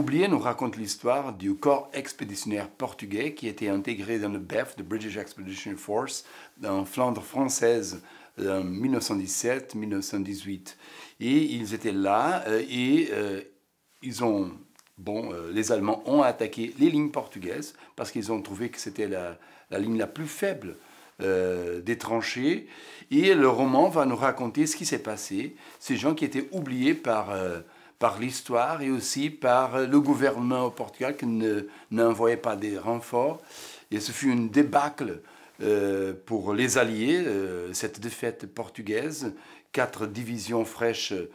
oublié nous raconte l'histoire du corps expéditionnaire portugais qui était intégré dans le BEF, le British Expeditionary Force, dans Flandre française euh, en 1917-1918. Et ils étaient là euh, et euh, ils ont, bon, les Allemands ont attaqué les lignes portugaises parce qu'ils ont trouvé que c'était la, ligne la plus faible des tranchées. Et le roman va nous raconter ce qui s'est passé, ces gens qui étaient oubliés par par l'histoire et aussi par le gouvernement au Portugal qui n'envoyait pas des renforts. Et ce fut une débâcle euh, pour les Alliés, euh, cette défaite portugaise, quatre divisions fraîches euh,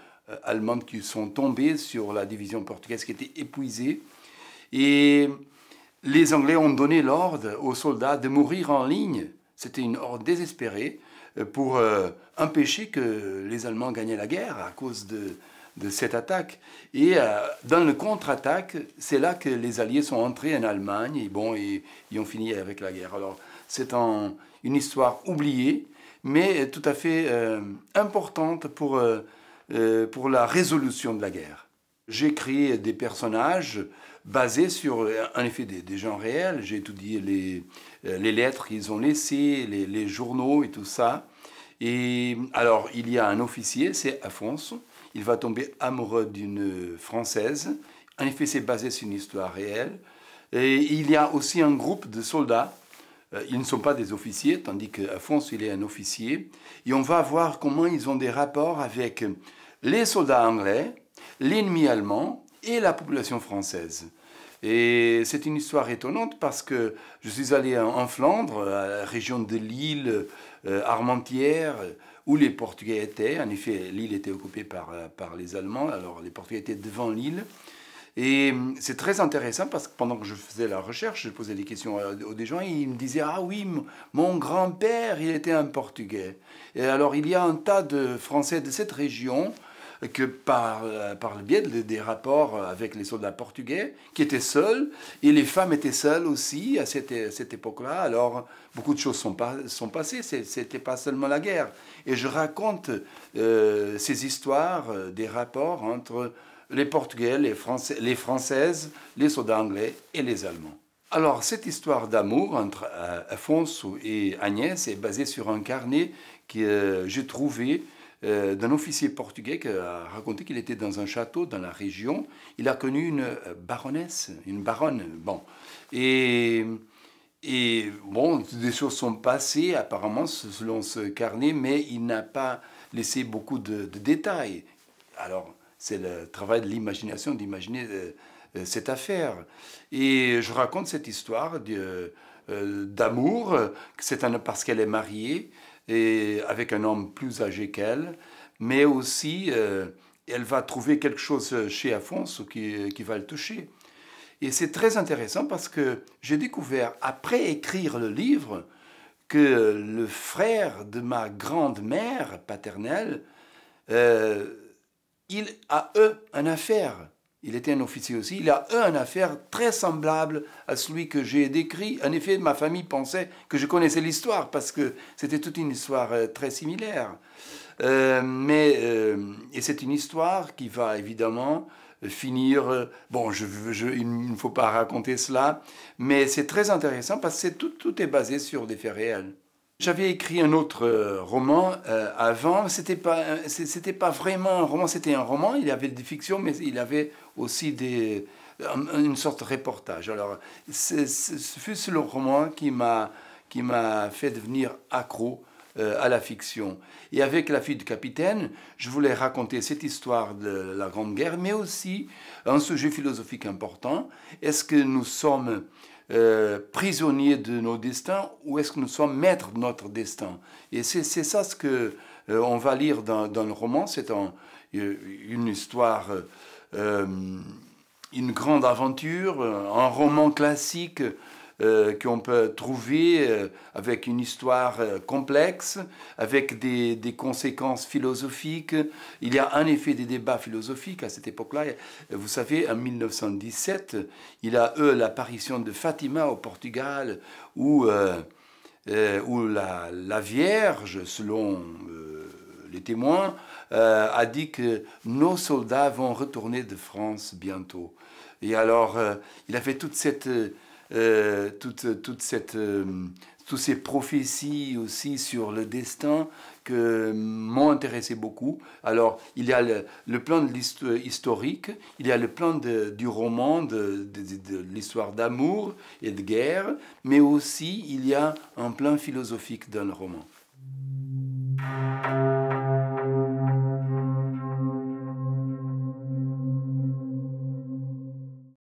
allemandes qui sont tombées sur la division portugaise qui était épuisée. Et les Anglais ont donné l'ordre aux soldats de mourir en ligne. C'était une ordre désespérée pour empêcher que les Allemands gagnaient la guerre à cause de, de cette attaque. Et euh, dans le contre-attaque, c'est là que les Alliés sont entrés en Allemagne et bon, ils, ont fini avec la guerre. Alors c'est une histoire oubliée, mais tout à fait euh, importante pour, euh, pour la résolution de la guerre. J'ai créé des personnages basés sur, en effet, des, gens réels. J'ai étudié les, les lettres qu'ils ont laissées, les, les, journaux et tout ça. Et alors, il y a un officier, c'est Alphonse, il va tomber amoureux d'une Française. En effet, c'est basé sur une histoire réelle. Et il y a aussi un groupe de soldats. Euh, ils ne sont pas des officiers, tandis qu'Alphonse, il est un officier. Et on va voir comment ils ont des rapports avec les soldats anglais, l'ennemi allemand et la population française. Et c'est une histoire étonnante parce que je suis allé en Flandre, à la région de Lille, euh, Armentières, où les Portugais étaient. En effet, l'île était occupée par, euh, les Allemands, alors les Portugais étaient devant l'île. Et euh, c'est très intéressant parce que pendant que je faisais la recherche, je posais des questions aux des gens et ils me disaient Ah oui, mon grand-père, il était un Portugais. Et alors il y a un tas de Français de cette région que par, euh, par le biais des rapports euh, avec les soldats portugais, qui étaient seuls, et les femmes étaient seules aussi à cette, époque-là. Alors, beaucoup de choses sont, passées, ce passées, pas seulement la guerre. Et je raconte euh, ces histoires, des rapports entre les Portugais, les, Françaises, les soldats anglais et les Allemands. Alors, cette histoire d'amour entre Alphonse Afonso et Agnès est basée sur un carnet que j'ai trouvé euh, d'un officier portugais qui a raconté qu'il était dans un château dans la région. Il a connu une euh, baronesse, une baronne. Bon. Et, et bon, des choses sont passées apparemment selon ce carnet, mais il n'a pas laissé beaucoup de, détails. Alors, c'est le travail de l'imagination d'imaginer euh, cette affaire. Et je raconte cette histoire d'amour, c'est parce qu'elle est mariée, et avec un homme plus âgé qu'elle, mais aussi euh, elle va trouver quelque chose chez Afonso qui, va le toucher. Et c'est très intéressant parce que j'ai découvert, après écrire le livre, que le frère de ma grand-mère paternelle, euh, il a, eux, un affaire il était un officier aussi, il a eu une affaire très semblable à celui que j'ai décrit. En effet, ma famille pensait que je connaissais l'histoire parce que c'était toute une histoire euh, très similaire. Euh, mais euh, et c'est une histoire qui va évidemment finir. bon, je, il ne faut pas raconter cela, mais c'est très intéressant parce que tout est basé sur des faits réels. J'avais écrit un autre euh, roman euh, avant. C'était pas, euh, pas vraiment un roman. C'était un roman. Il y avait des fictions, mais il avait aussi des, une sorte de reportage. Alors, ce fut le roman qui m'a, fait devenir accro à la fiction. Et avec La fille du capitaine, je voulais raconter cette histoire de la Grande Guerre, mais aussi un sujet philosophique important. Est-ce que nous sommes euh, prisonniers de nos destins ou est-ce que nous sommes maîtres de notre destin Et c'est ça ce que euh, on va lire dans, dans le roman. C'est un, euh, une histoire, une grande aventure, un roman classique euh, qu'on peut trouver euh, avec une histoire euh, complexe, avec des, conséquences philosophiques. Il y a en effet des débats philosophiques à cette époque-là. Vous savez, en 1917, il y a eu l'apparition de Fatima au Portugal, où, où la, Vierge, selon les témoins, a dit que nos soldats vont retourner de France bientôt. Et alors, il a fait toute cette euh, toute, toute cette, euh, tous toutes ces prophéties aussi sur le destin que euh, m'ont intéressé beaucoup. Alors, il y a le, plan de historique, il y a le plan du roman, de, de l'histoire d'amour et de guerre, mais aussi il y a un plan philosophique dans le roman.